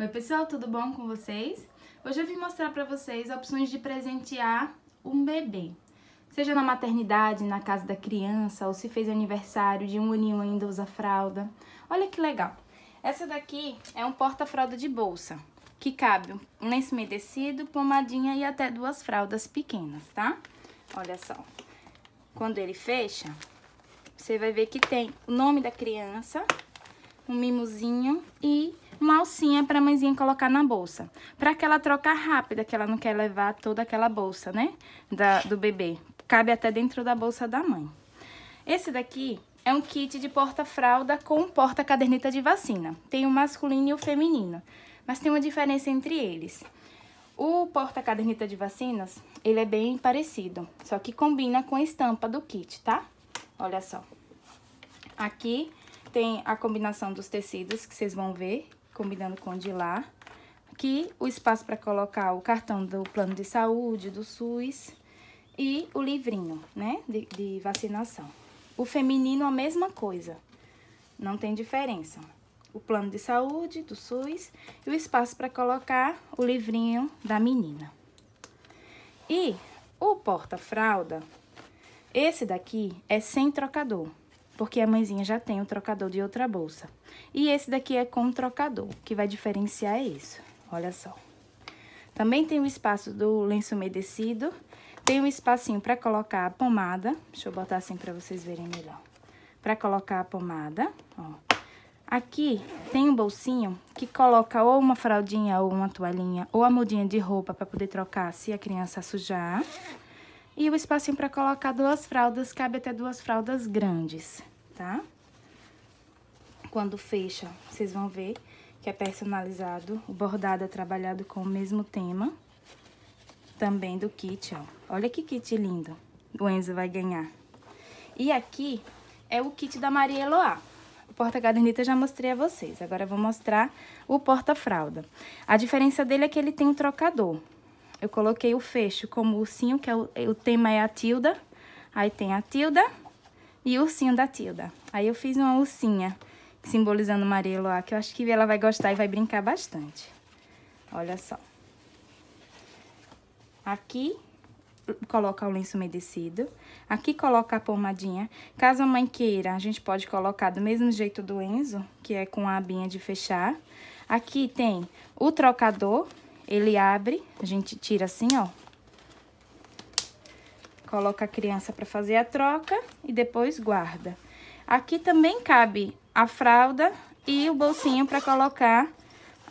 Oi pessoal, tudo bom com vocês? Hoje eu vim mostrar para vocês opções de presentear um bebê. Seja na maternidade, na casa da criança, ou se fez aniversário de um aninho ainda usa fralda. Olha que legal! Essa daqui é um porta-fralda de bolsa, que cabe um lenço tecido, pomadinha e até duas fraldas pequenas, tá? Olha só. Quando ele fecha, você vai ver que tem o nome da criança, um mimozinho e uma alcinha para a mãezinha colocar na bolsa. Para que ela rápida, que ela não quer levar toda aquela bolsa, né? Da, do bebê. Cabe até dentro da bolsa da mãe. Esse daqui é um kit de porta-fralda com porta-caderneta de vacina. Tem o masculino e o feminino, mas tem uma diferença entre eles. O porta-caderneta de vacinas, ele é bem parecido, só que combina com a estampa do kit, tá? Olha só. Aqui tem a combinação dos tecidos que vocês vão ver, combinando com o de lá. Aqui, o espaço para colocar o cartão do plano de saúde, do SUS e o livrinho, né, de, de vacinação. O feminino, a mesma coisa, não tem diferença. O plano de saúde do SUS e o espaço para colocar o livrinho da menina. E o porta-fralda, esse daqui é sem trocador porque a mãezinha já tem o um trocador de outra bolsa. E esse daqui é com trocador, que vai diferenciar é isso. Olha só. Também tem o espaço do lenço umedecido, tem um espacinho para colocar a pomada. Deixa eu botar assim para vocês verem melhor. Para colocar a pomada, ó. Aqui tem um bolsinho que coloca ou uma fraldinha ou uma toalhinha ou a mudinha de roupa para poder trocar se a criança sujar. E o espacinho para colocar duas fraldas, cabe até duas fraldas grandes, tá? Quando fecha, vocês vão ver que é personalizado, o bordado é trabalhado com o mesmo tema, também do kit, ó. Olha que kit lindo o Enzo vai ganhar. E aqui é o kit da Maria Eloá. O porta-caderneta eu já mostrei a vocês, agora eu vou mostrar o porta-fralda. A diferença dele é que ele tem um trocador, eu coloquei o fecho como ursinho, que é o, o tema é a tilda. Aí tem a tilda e o ursinho da tilda. Aí eu fiz uma ursinha simbolizando Maria lá, que eu acho que ela vai gostar e vai brincar bastante. Olha só. Aqui coloca o lenço umedecido. Aqui coloca a pomadinha. Caso a mãe queira, a gente pode colocar do mesmo jeito do Enzo, que é com a abinha de fechar. Aqui tem o trocador, ele abre, a gente tira assim, ó. Coloca a criança para fazer a troca e depois guarda. Aqui também cabe a fralda e o bolsinho para colocar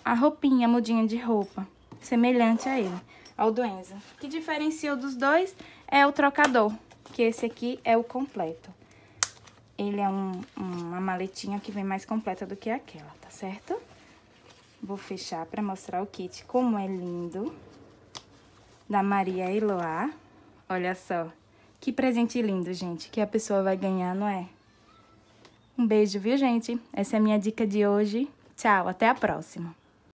a roupinha, a mudinha de roupa, semelhante a ele, ao doença. O que diferencia dos dois é o trocador, que esse aqui é o completo. Ele é um, uma maletinha que vem mais completa do que aquela, tá certo? Vou fechar para mostrar o kit, como é lindo. Da Maria Eloá. Olha só. Que presente lindo, gente, que a pessoa vai ganhar, não é? Um beijo, viu, gente? Essa é a minha dica de hoje. Tchau, até a próxima.